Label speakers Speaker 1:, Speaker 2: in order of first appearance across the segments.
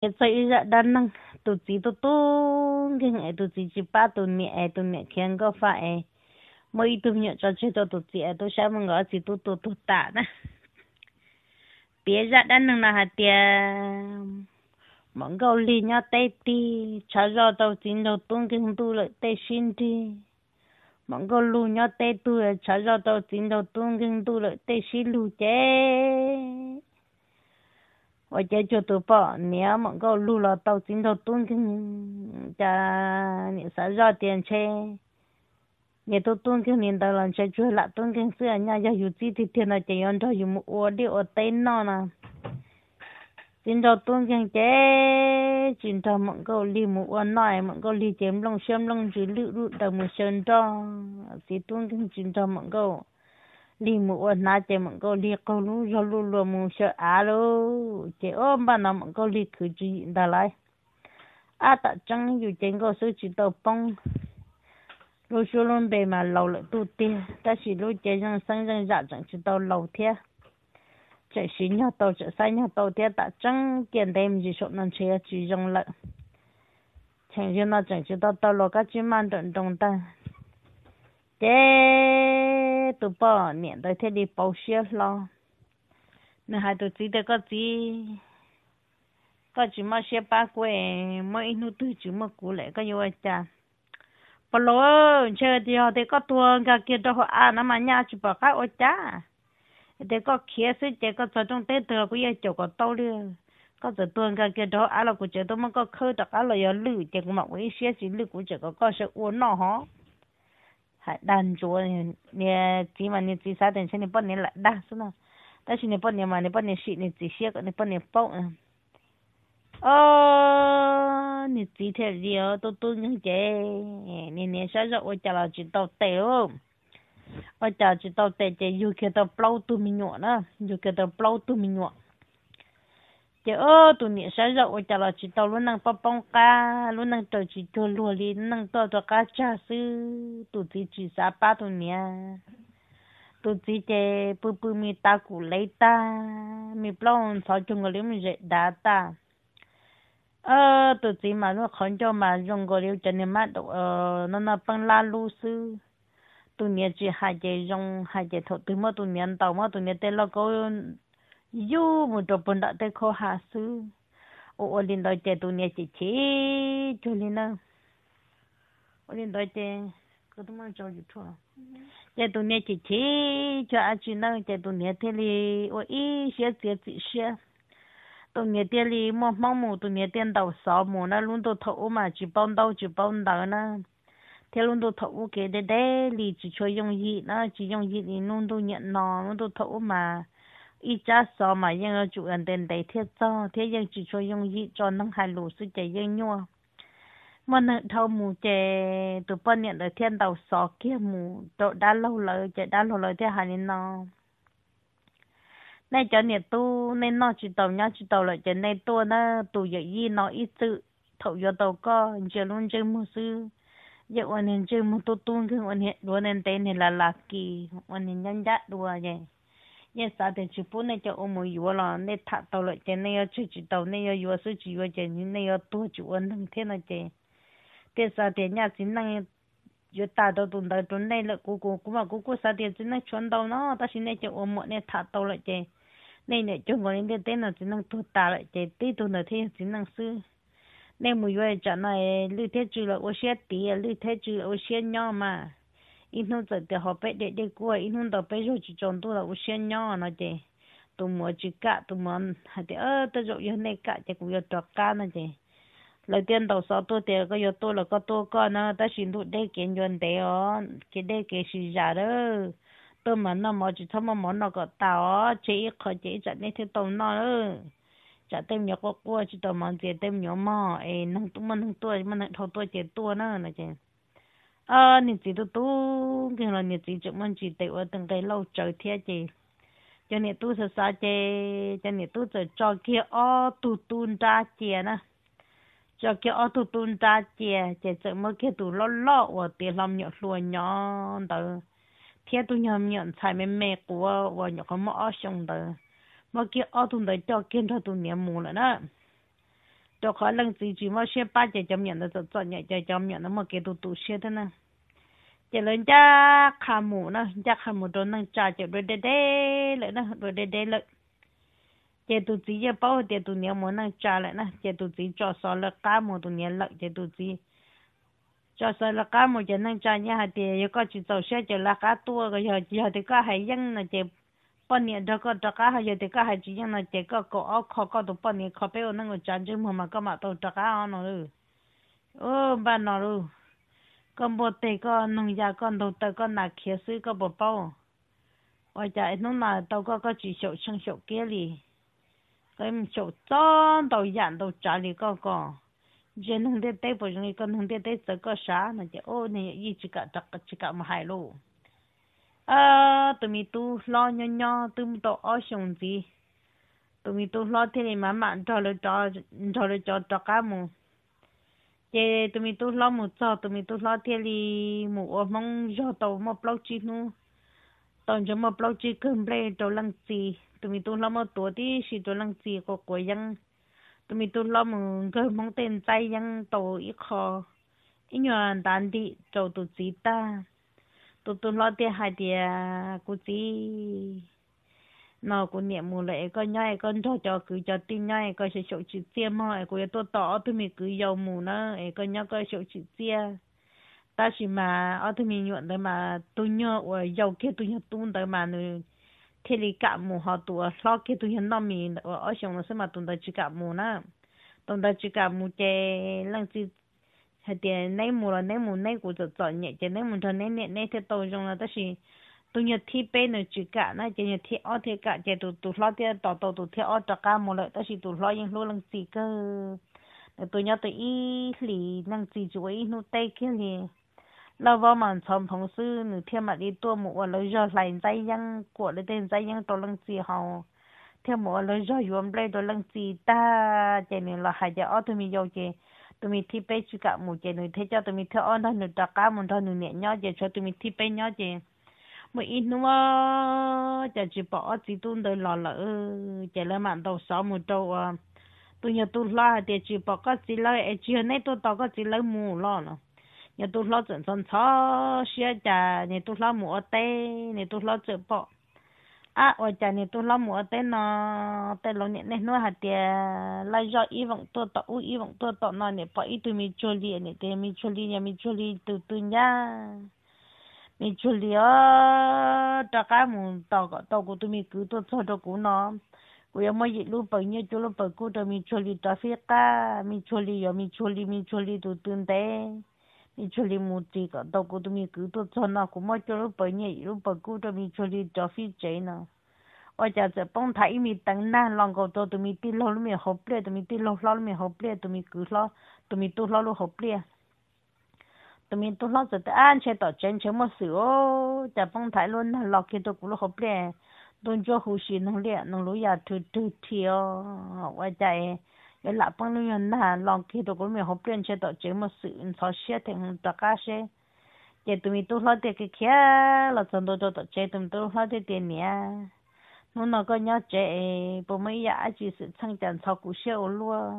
Speaker 1: cái chơi ra đan năng tụ chỉ tụ tụ cái ngày tụ chỉ chỉ ba tụ nhẹ tụ nhẹ khiến có phải mỗi tụ nhẹ cho chơi tụ tụ chỉ tụ sao mà ngỡ chỉ tụ tụ tụ tạ nè bé ra đan năng là hạt tiền mong cầu lì nhau tay ti cho ra tàu chính đầu tung kinh tu lại tay xin đi mong cầu lù nhau tay tu cho ra tàu chính đầu tung kinh tu lại tay xin lù chế 我家就都包，你要么给我路了到尽头蹲跟你家你啥绕点车，你都蹲跟你到了车就了蹲跟虽然人家有几天天了这样着有么我的我得闹呢，尽头蹲跟这尽头么给我离么我那么给我离点弄先弄就路路到么先到，谁蹲跟尽头么给我。li mu o na che mo ko li ko lu jo lu lu mu sha a lo che o ba na mo ko li ku ji da lai a ta chang yu chen go su chi to pong lu shu lun be ma lo le tu ti ta shi lu che jang sang jang ja chang chi to lo thia che shi nya to che sai nya to thia ta chang kian dem ji sho nan che chi jong la chen yu na chang chi to to lo ka chi man dong dong ta thế tụi bỏ niệm tới thế đi bao xe lo nè hai tụi chỉ được có gì có chỉ mà xe ba quê mà ít nút tụi chỉ mà cú lệ có nhiều cha bỏ lỡ chơi thì họ thấy có tuồng cả kia đó họ à nó mà nhà chỉ bỏ khác ô cha để có kia sự để có cho trong tết thừa cũng gia chủ có tao liền có giờ tuần cái kia đó à là cũng chơi tôi mà có khơi đặc à là giờ lử chỉ có mặc cái xe chỉ lử của chơi có có sẽ uốn nó hó 还难做，你起码你最少等下你半年来打是呢，但是你半年嘛，你半年洗你最些个你半年包啊。哦，你几天了都都你这，你你小时候我叫了去到对哦，我叫去到对这又给到包都没鸟呢，又给到包都没鸟。chị ơ tụi nè sao rồi chả là chị tao luôn năng bông bông cá luôn năng trời chị thua lúa đi năng to to cá cha sư tụi chị chỉ sa ba tụi à, tụi chị chị bự bự mi ta cù lấy ta mi plong sao chung người mi dễ đá ta ờ tụi chị mà nó khẩn cho mà dùng người liu chân nên mà đồ ờ nó nó băng la lu sư tụi nè chị hai chị dùng hai chị thọ từ mà tụi nè tàu mà tụi nè tên là có yu mu to pun da te kho ha su o o lin do che tu ne chi chi chu lin na o lin do che ko tu ma cho ju thu che tu ne chi chi cho a chi na che tu ne te li o i xie xie chi xie tu ne te li mo mo mu tu ne ten dao sao mu na lun do tho ma chi bong dao chi bong dao na thế luôn đồ thấu cái đấy đấy lý chỉ cho dùng gì nó chỉ dùng gì thì luôn đồ nhận nó luôn đồ thấu mà 一家扫嘛，因个主人等地铁走，铁人只说用一做能还路是这应用。mà nợ thâu mù chè từ bao nhiêu đời đầu sọ kia mù độ đã lâu lời chè đã lâu lời thế hà nên nó nay cho nhiệt tu nên nó chỉ tàu nhau chỉ tàu lại chè nay tu nó tu dậy gì nó ít tự thầu vô tàu co chè luôn chơi mù sư giờ anh em chơi mù tu tu cái anh em đua nên tên thì là lạc kỳ anh em nhân giác đua vậy nhé sao thì chỉ bún này cho ông mới vừa là nè thắt đầu lại cho nè chú chỉ đầu nè vừa số chỉ vừa cho những nè tua chú ăn thằng thế này chứ thế sao thì nhà chính năng vừa ta đầu tuần đầu tuần này là cô cô cũng mà cô cô sao thì chính năng chuyển đầu nó ta xin nè cho ông mới nè thắt đầu lại chứ nè nè chúng con nè tên là chính năng tua ta lại chứ tí tuần là thế chính năng sư nè mới vừa cho này lưu thế chú là ô xe tí lưu thế chú là ô xe nhỏ mà inu tsa te ho pe de de kua inu to pe jo chi chon tu la u shen nyo na je tu mo chi ka tu mo ha te ơ to jo yo ne ka te ku yo to ka na je lời tiên đầu sau tôi tiền có yo tôi là có tôi con nó ta xin thu đây kiện yon để ó cái đây cái gì giả đó tôi mà nó mà chỉ thăm mà nó có tao chỉ khỏi chỉ chặt nên thế tao nó đó chặt tem có cua chỉ tao mà chỉ tem nhỏ mò ấy nó tụi mình tôi mình thầu tôi chỉ tôi nữa là chứ à, nị chỉ tu tu cái là nị chỉ chụp mình chỉ để ở từng cái lâu chờ thế chị cho nị tu sợ sa chị cho nị tu sợ cho kia ô tu tu ra chị nè cho kia ô tu tu ra chị chị chụp mới kia tu lo lo và tiền làm nhọ lúa nhọ đó thế tu nhom nhọn xài mẹ mẹ của và nhọ có mỏ xong đó mà kia ô tu đấy cho kia cho tu niệm mù nữa nè cho khả năng gì chỉ mà xe ba chạy chậm nhận là cho cho nhẹ chạy chậm nhận nó mà cái đồ tụ xe thế nè chạy lên cha khả mù nó cha khả mù đó năng cha chạy rồi đê đê lại nó rồi đê đê lại chạy tụ gì giờ bao chạy tụ nhiều muốn năng cha lại nó chạy tụ gì cho sao là cá mù tụ nhiều lại chạy tụ gì cho sao là cá mù chạy nhá thì có chỉ tàu xe chạy là cá tua rồi giờ giờ thì có hay dân là chạy 半年这个这个还有这个还只样了，这个搞啊考搞到半年考不了那个战争嘛嘛干嘛都这个啊那喽，哦把那喽，干部这个农家干都这个拿开水个不包，我家弄那到个个去小城小街里，给小张到人到家里个个。这弄的对不容易，个弄的对这个啥，那就哦，那一直个这个这个么海喽。ờ tụi mình tu lo nhỏ nhỏ tụi mình tu ở xong gì tụi mình tu lo thế này mà mà cho lời cho cho lời cho cho cá mù chế tụi mình tu lo một cho tụi mình tu lo thế này mù ở mong cho tàu mà bao chi nu tàu cho mà bao chi cơm ble cho lăng gì tụi mình tu lo một tuổi đi xí cho lăng gì có quấy răng tụi mình tu lo một cơm mong tên tay răng tàu ít khó ít nhờ đàn đi cho tụi gì ta tôi tôi lo tiền hai tiền cô tí nó cũng niệm mù lệ con nhai con cho cho cứ cho tin nhai con sẽ sổ chịu tia mà cô tôi tỏ tôi mình cứ giàu mù nó con nhau con sổ chịu tia ta chỉ mà ở tôi mình nhuận tới mà tôi nhớ ở giàu kia tôi nhớ tung tới mà nữa thế thì cả mù họ tụi lo kia tôi nhớ nó mình ở ở xong nó sẽ mà tụi ta chỉ cả mù na tụi ta chỉ cả mù chè lăng chữ thế nay mù là nay mù nay cũng cho chọn nhẹ chứ nay mù cho nay nhẹ nay thế tôi dùng là tất nhiên tôi nhớ thi bé nữa chỉ cả na chỉ nhớ thi ở thi cả lo thế tụ tụ tụ thi ở tất cả mù lại tất nhiên lo những luôn lần gì cơ tôi nhớ tôi lì năng gì chú ý nụ tay kia lì lâu vào mà chồng thằng sư nửa thiên đi tua mù lấy giờ lại dây răng của lấy tên dây răng tôi gì hầu theo mù lấy giờ dùng lấy tôi lần gì ta chỉ nên là hai giờ ở tôi mình giàu tụi thi bé chú cả mù chè nuôi thế cho tụi mình thợ ăn thôi nuôi đặc cá muốn thôi nuôi nhẹ nhó chè cho tụi mình thi bé nhó chè mà ít nữa chè chỉ bỏ chỉ tuôn đời lò lỡ chè lỡ mặn đầu sáu mù đầu à tụi nhà tụi lo chè chỉ bỏ có chỉ lỡ ai chỉ hôm nay tụi tao có chỉ lỡ mù lo nó, nhà tụi lo chuẩn chuẩn chó xia chè nhà tụi lo mù ở tê nhà tụi lo chè bỏ à ở nhà này tôi làm mua tên nó ờ, tên lâu nhện này nó hạt tiền lấy cho y vọng tôi tọ u y vọng tôi tọ nó này bỏ y tôi mi chua li à này tên mi chua li nhà mi chua li từ từ nhá mi chua li ở cho cái mù tọ tọ của tôi mi cứ tôi cho cho của nó của em mới lúc bấy nhiêu chỗ lúc bấy cô tôi mi chua li tọ phía cả mi chua li giờ mi chua li mi chua li từ từ đấy mi chuli muti ka da ku tu mi ku to chona ku ma chulu pa nye ru pa ku to mi chuli to fi che na o cha cha pong thai mi tang na long ko to tu mi ti lo mi ho ple mi ti lo lo mi ho ple mi ku lo mi tu lo lu ho ple mi tu lo cha ta an che to chen che mo su o cha pong thai lo na lo ki to ku lo ho ple don jo hu shi nong le nong lu ya ti o wa cha để là bằng lưu nhân là lòng khi đồ của mình học bên chế độ chế một sự thọ xe thì không tất cả xe chế tụi mình tu lo thì cái kia là chân đồ cho tổ chế tụi mình tu lo thì tiền nè nó nó có nhớ chế bố mấy ya chỉ sự sang chẳng sau cú xe ô lúa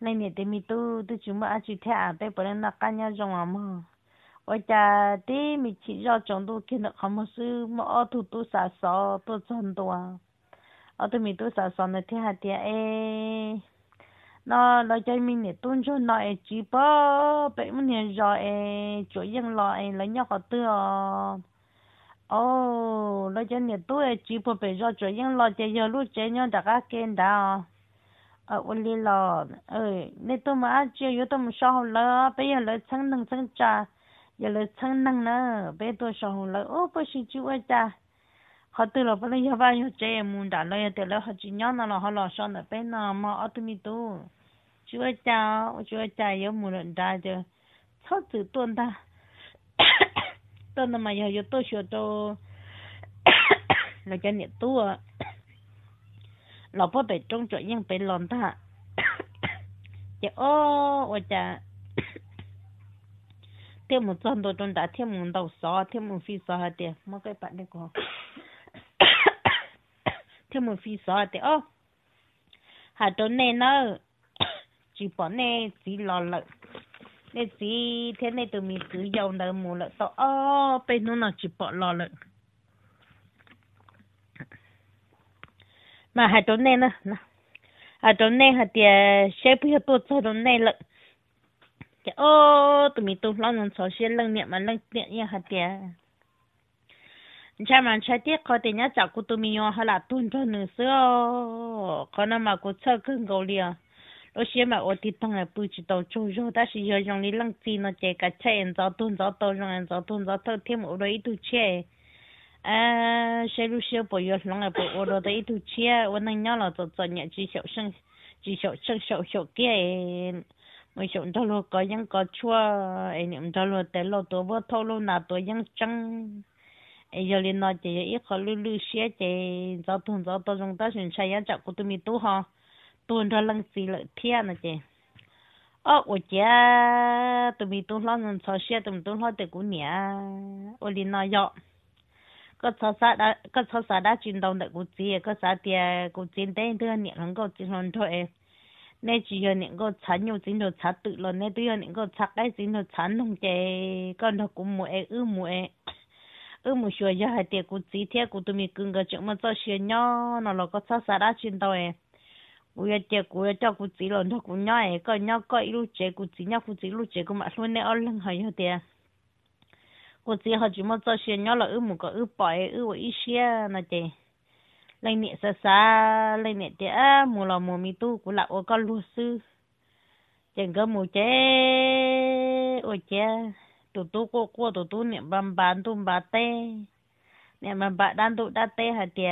Speaker 1: nên nè tụi mình tu tu chúng mà chỉ thẻ bé à, bữa nên là cá nhau trong mà mơ ở cha tí mình chỉ do trong tu kia nó không có sự mà ở thủ tu xả xó tu chân tu à ở tụi mình tu xả xó này thì hạt tiền ấy nó là cho mình để tôn cho nó ấy chỉ bơ bảy mươi năm rồi ấy chỗ dân lo ấy là nhau họ tư ô, là cho nhận tôi ấy chỉ bơ bé rõ chỗ dân lo chơi giờ lúc chơi nhau đã các kênh đã ở ôn li lo ờ nên tôi mà chơi yếu tôi mà sao là bây giờ lại chẳng năng chẳng trả giờ là chẳng năng nữa bây tôi sao là ô bây giờ chịu ai cha họ tự là bây giờ vào chơi muốn đã lấy từ là họ chỉ nhau nó là họ lo sao nữa bây giờ mà ở tôi mi tôi chúa cha chúa cha yếu một lần ra cho cháu tự tuân ta tuân mà giờ giờ tôi sửa cho là cho nhiệt tu à lọ bó bể trong chỗ nhưng bể lòn ta chị ô ô cha thêm một chân đồ trong đó, thêm một đầu xó thêm một phi xó hả tiền mất cái bạn đấy có thêm một phi xó hả tiền ô hả chỗ này nữa chỉ bỏ nè chỉ lo lợ nè chỉ thế này tụi mình cứ dầu nợ mù lợ tao ô bên nó là chỉ bỏ lo lợ mà hai tuần này nữa nè hai tuần này hai tiệt sẽ bây giờ tôi cho tuần này lợ cái ô tụi mình tụi lo nông sản sẽ lần nè mà lần niệm nha hai tiệt cha mà cha tiếc có tiền nhá chả cũng tụi mình nhau hay là tuần cho nửa sữa có nó mà cô chơi cưng gấu liền 有些嘛，我的当然不知道做肉，但是要用你冷气呢，这个菜人早炖早炖，用人早炖早炖，天我了一肚切。啊，谁路小朋友弄了不，我了的一肚切，我那伢了早早年纪小生，纪小生小小个，我想到了个人个错，哎，你们到了得了多不透露那多人争。哎，要哩那这一块绿绿些的，早炖早炖，用到现在也照顾都没多好。tuần cho lần xì lợi thiên nè chị ờ ủa chá tụi mình tuần lo nên cho xe tụi mình tuần lo từ cũ nhỉ ủa đi nói dọ cái cho sa đã cái cho sa đã chuyển động được cũ chị cái sa tiền cũ chị đấy đưa nhỉ không có chuyển động thôi nên chỉ có những cái chán nhiều chính được chán tự lo nên tôi có những cái chán cái chính được chán không chị còn nó cũng mua ư mua ư mua sửa cho hai tiền cũ chị thế của tụi mình cưng cái chuyện mà cho xe nhỏ nó là có cho sa đã chuyển động 我要结果要照顾自己了，他姑娘哎，个娘个一路结果自己顾自己路结果嘛，说那二人还有点，我只好就么做些娘了，二母个二宝哎，二我一些那点，来年啥啥，来年的啊，母老母咪都过来我个律师，整个母姐，我姐，都都过过都都年班班都班的。nè mà bà đang tụ đã tê hả tiề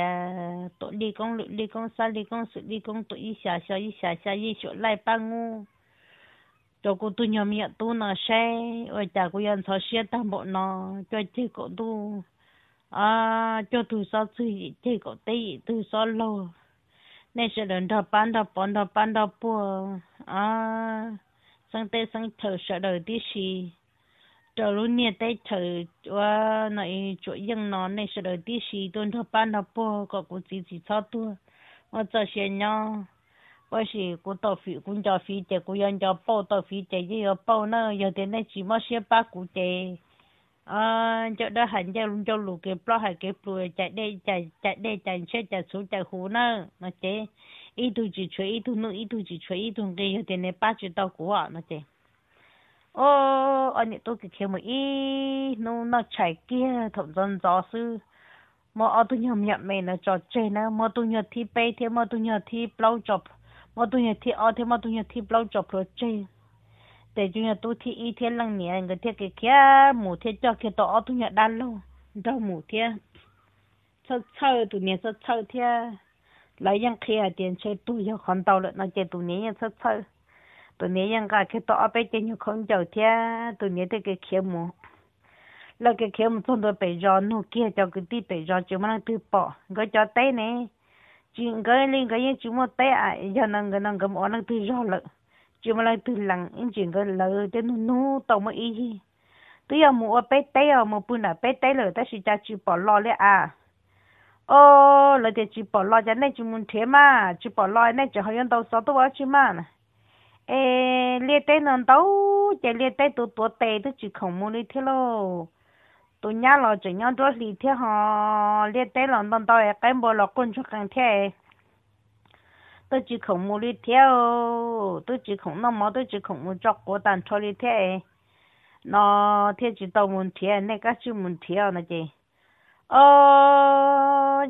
Speaker 1: tụ đi công lụ đi công sa đi công sự đi công tụ y xả xả y xả xả y chỗ lại ba ngu cho cô tu nhỏ miệng tu nó xe ôi chả cô yên thọ xe tam bộ nó cho chị cô tu à cho tu sao chứ chị cô tê tu sao lâu nè sẽ đừng thọ bán thọ bán thọ bán thọ bùa à sang tê sang thở sợ đời tí xì trở luôn nè tay thở và nói chỗ dân nó này sẽ đợi tí xí tuần thọ ban nó bò có cũng chỉ chỉ sao tua mà cho xe nhau bởi vì cũng tàu phi cũng cho phi chạy cũng dân cho bao tàu phi chạy chứ giờ bao nó giờ thế này chỉ mất xe ba cũng chạy à cho đó hẳn cho luôn cho lù cái bao hay cái bao chạy đây chạy chạy đây chạy xe chạy xuống chạy hồ nó nó chạy ít tu chỉ chơi ít tu nữa ít tu chỉ chơi ít tu cái giờ thế này ba chỉ tàu của nó chạy ô anh tôi thì chiều một ít nó nó chạy kia thằng dân gió sư mà ở tôi nhầm nhận mày nó cho chơi nè, mà tôi nhờ thì bay thế mà tôi nhờ thì blow job mà tôi nhờ thì ở thế mà tôi nhờ thì blow job rồi chơi để chúng nhờ tôi thì ít thế lần nè người thế cái kia mù thế cho kia tao tôi nhờ đan luôn đâu mù thế sao sao tụi nhờ sao sao thế lấy những kia tiền chơi tôi cho con tao lại nó chơi tụi nhờ sao sao tụi nhẹ yang cả cái tao bé cái nhiều không cháu thia tụi nhẹ tới cái kia mù là cái kia mù trong đó bé gió nụ kia cho cái tí bé gió chỉ mà tự bỏ cái cho tay này chỉ cái lên cái những chỉ mà tay à giờ năng cái năng cầm ở năng tự gió lợ chỉ mà là tự lặng những chuyện cái lợ cho nó nụ tao mà ý tôi giờ mua bé tay à mua bún à bé tay rồi ta sẽ cho chỉ bỏ lo đấy à ô là để chỉ bỏ lo cho nên chỉ muốn thế mà chỉ bỏ lo nên chỉ hay 用到啥都要去嘛 ê liệt tê nón đâu chạy liệt tê tụ tụ tê tụ chỉ không mua đi thế lo tụ nhá lo chỉ nhá đó liệt thế họ liệt tê lon đón đâu cái e bộ lo con cho càng thế tụ chỉ không mua đi thế tụ chỉ không nó mà tụ chỉ không mua cho cô đàn cho đi thế nó thế chỉ đâu muốn thế này các chú muốn thế nó chị ờ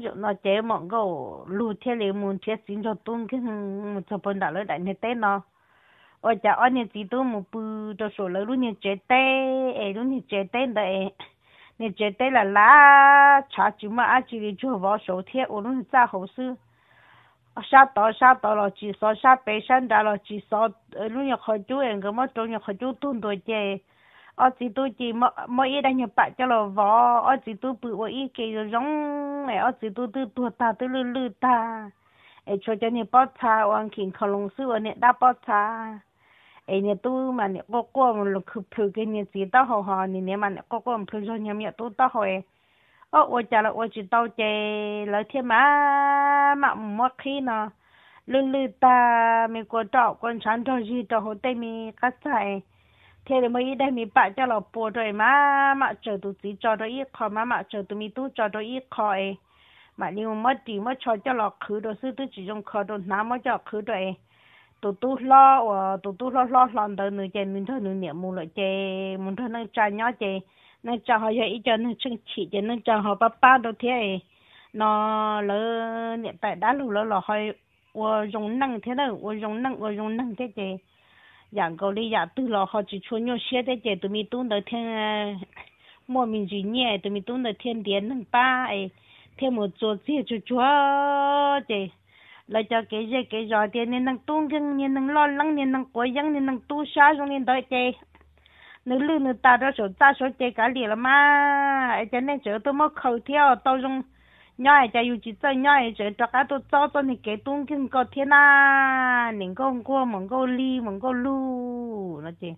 Speaker 1: chỗ nó chế mong gấu lù thế liền muốn thế xin cho tung cái một số phần đã đại này tên nó ở chả ở chỉ tôi một bự cho luôn nhà chế tê ấy luôn nhà chế tê đấy nhà chế tê là lá chả chú mà ăn chỉ để cho vào số thiệt ở luôn ra hậu sư sao đó sao đó là chỉ sao sao bé sang đó là chỉ sao ờ, luôn nhà khởi chú cái mà trong nhà khởi chú tuôn tuổi chế ở chỉ tôi mà mà ít đang nhập bạn là vó ở chỉ tôi bự ít cái giống này ở chỉ tôi tôi tuột ta tôi lư ta ai cho cho nhập bát ta ăn kinh khẩu long sư ở nhà đã bát 哎，你都嘛呢？我过我们去头给你接到好哈，你你嘛呢？我过我们头上你们都到好哎。哦，我讲了，我去到这老天嘛嘛唔莫去呢，绿绿的美国岛广场到去到好对面个菜，天里么一对面把叫老波对嘛嘛走到只走到一块嘛嘛走到咪都走到一块哎，嘛你莫地莫朝叫老去到是都只用靠到那么叫去对。tụt tụt lo ờ, tụt tụt lo lo lo tới nửa chơi mình thôi nửa niệm mua lại chơi mình thôi nó chơi nhó chơi nó chơi họ vậy cho nó chân chỉ cho nó chơi họ ba ba đồ thế nó lỡ niệm tại đã lù lỡ lò hơi ô dùng năng thế nào và dùng năng và dùng năng thế chơi dạng cầu đi dạng tư lò họ chỉ chua nhau xe thế chơi tụi mình tụt tới thiên mua mình chỉ nhẹ tụi mình tụt tới thiên điện năng ba ấy thêm một chỗ gì chỗ chỗ chơi là cho cái gì cái giỏi thì nên năng tung gừng nên năng lo lắng nên năng cố gắng nên năng tu sa rồi nên đợi chơi nếu lưu nếu ta đó số ta số chơi cả liền mà, ai cho nên chỗ tôi mất khẩu theo tao dùng nhỏ cho yêu chỉ cho nhỏ cho cho cái tôi cho cho nên cái tung gừng có thiên na nên có ông qua mong có li mong có lu nó chơi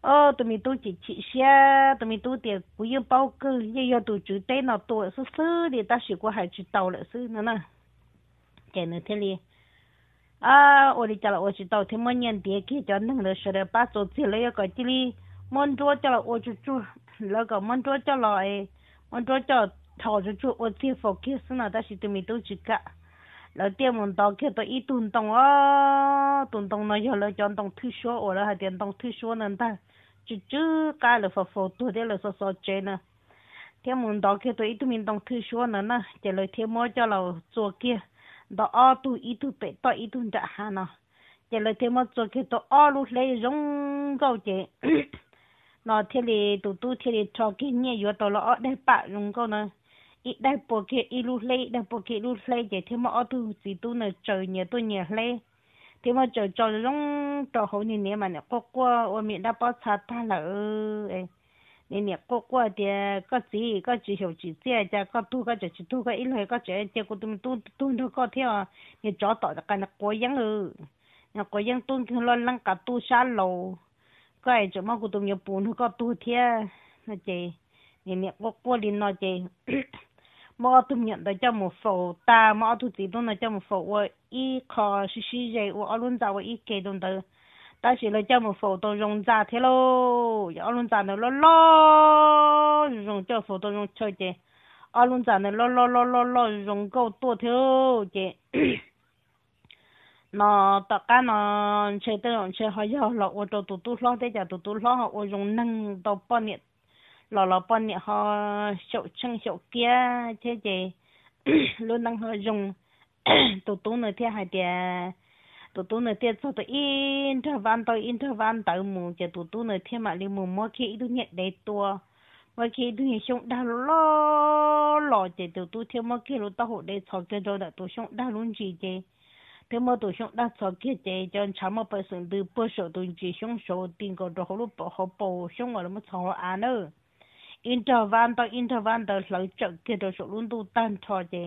Speaker 1: ờ tụi mình tôi chỉ chỉ xe tụi mình tôi tiền cũng yêu bao cơ giờ giờ tụi chú tên nó tuổi sư sư thì ta chỉ có hai chú tàu lại sư nữa nè chạy nữa thế liền à ôi đi chả là ôi chỉ tàu thì mỗi kia cho nên là ba số tiền lấy cái chỉ li món đồ chả là ôi chú chú lấy cái món đồ ấy món đồ chả thảo chú chú ôi tiền phổ kia xin là ta chỉ cả là tiền mình tao kia tao ít tuần tông á tuần tông nói cho lấy cho tông thứ số ôi chú chú cái là phổ phổ tu thế là sao sao chơi nè thế mình tao kia tao ít tụi mình tông thứ số nên nè chỉ lấy thêm đó ở tu ít tu bể đó ít tu đã hà nó giờ là thêm một chỗ cái đó ở lúc lấy rong rau chế nó thế là tụ tu thế là cho cái nhẹ vừa đó là ở đây bạ rong rau nó ít đây bộ kia ít lúc lấy đây bộ kia lúc lấy giờ thêm một ở tu gì tu nó trời nhẹ tu nhẹ lấy thế mà trời trời rong trời hậu nhìn mà nè có qua ở miệng đó bao xa ta là ơi e nên nhà cô qua thì có gì có hiểu chỉ thế cha có tu có chỉ chỉ tu có ít thôi có chỉ chỉ có tu tu có theo nhà chó tỏi cái nó cố gắng ừ nhà cố gắng tu lo lắng cả tu xa lâu cái chỗ mà cô tu nhà buồn thôi có tu thế nó chị nên nhà cô qua đi chị mà tu nhận được cho một phổ ta mà tu chỉ tu nó cho một phổ và ít khó xí xí đồng được ta chỉ là cho một phổ tổ dùng giả thế lô giờ luôn giả nó lo dùng cho phổ tổ dùng chơi chị ở luôn giả nó lo lo lo lo dùng câu tua thế chị nó tất cả nó chơi tới nó chơi là ô tô tụt tụt lo thế giờ tụt tụt lo họ ô dùng năng tàu bao nhiêu lò lò bao nhiêu họ sậu chân sậu kia thế luôn năng dùng tụt tụt nữa thế hai tiền tụt tụt nơi tiệt cho tụ in thơ văn tụ in thơ văn tụ mù chỉ tụ tụ nơi thiên mà li mù mỗi khi tụ nhận đầy tua mỗi khi tụ nhận xong đa lo lo chỉ tụt tụt thiên mỗi khi lúc tao hộ đầy cho cái đó là tụ xong đa luôn chỉ chỉ thế mà tụ xong đa cho cái chỉ cho chả mà bớt sừng từ bớt sợ tụ chỉ xong số tiền có đồ lúc bỏ họ bỏ xong rồi mà cho anh nữa in thơ văn tụ in thơ văn tụ lấy chợ cái đó số luôn tụ tan cho chỉ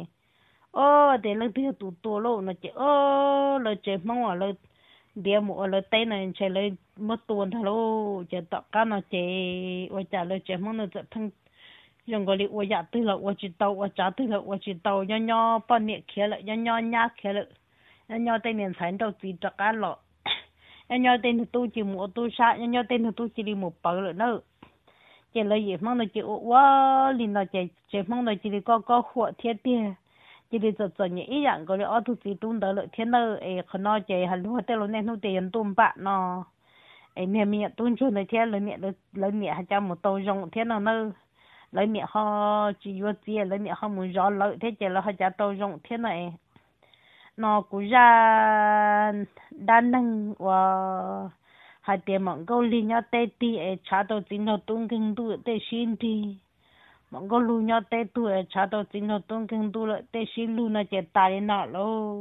Speaker 1: ô để lấy thứ tụ tụ lô nó chỉ ô lấy chỉ mong à lấy để ở lấy tay này chỉ lấy mất tuần thà lô chỉ tọt cá nó chỉ ô chả lấy chỉ mong nó chỉ phăng dùng cái ô dạ tư là ô chỉ tàu ô chả tư là ô chỉ tàu nho nhau bao nhiêu kia là nho nhau nhá kia là nho nhau tay miền sản đâu chỉ tọt cá nhau nho nho tay tu chỉ mua tu sa nhau nho tay tu chỉ đi mua bao lợn nữa chỉ lấy gì mong nó chỉ ô wow linh nó chỉ chỉ mong nó chỉ đi có có khổ thiết tiền chỉ để cho cho nhẹ dạng có lẽ ở thực sự tung đó lợi thiên đó ấy khó nói chạy hẳn lúc tới lúc này nó tiền tung bạn nó ấy mẹ mẹ tung cho này thiên lời mẹ lời mẹ hai trăm một tàu rong thiên nó nơi lấy mẹ họ chỉ vô tiền lấy mẹ họ muốn rõ lợi thế chỉ là họ trả tàu rong thiên này nó cũng ra đa năng và hai tiền mong câu li nhau tê tì ấy trả tàu chính nó tung kinh tụ tê xin tì mong có lu nhau tê tu ở cha đâu chính nó tung kinh tu lại tê xí lu nó chạy tài nạn lo